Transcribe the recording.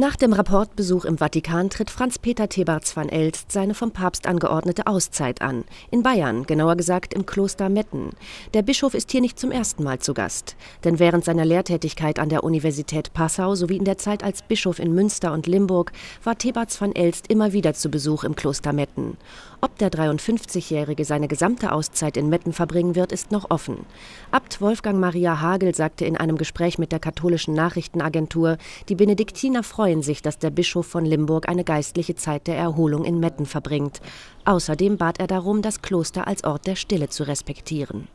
Nach dem Rapportbesuch im Vatikan tritt Franz-Peter Thebarts van Elst seine vom Papst angeordnete Auszeit an. In Bayern, genauer gesagt im Kloster Metten. Der Bischof ist hier nicht zum ersten Mal zu Gast. Denn während seiner Lehrtätigkeit an der Universität Passau sowie in der Zeit als Bischof in Münster und Limburg war Thebarts van Elst immer wieder zu Besuch im Kloster Metten. Ob der 53-Jährige seine gesamte Auszeit in Metten verbringen wird, ist noch offen. Abt Wolfgang Maria Hagel sagte in einem Gespräch mit der katholischen Nachrichtenagentur, die Benediktiner Freund freuen sich, dass der Bischof von Limburg eine geistliche Zeit der Erholung in Metten verbringt. Außerdem bat er darum, das Kloster als Ort der Stille zu respektieren.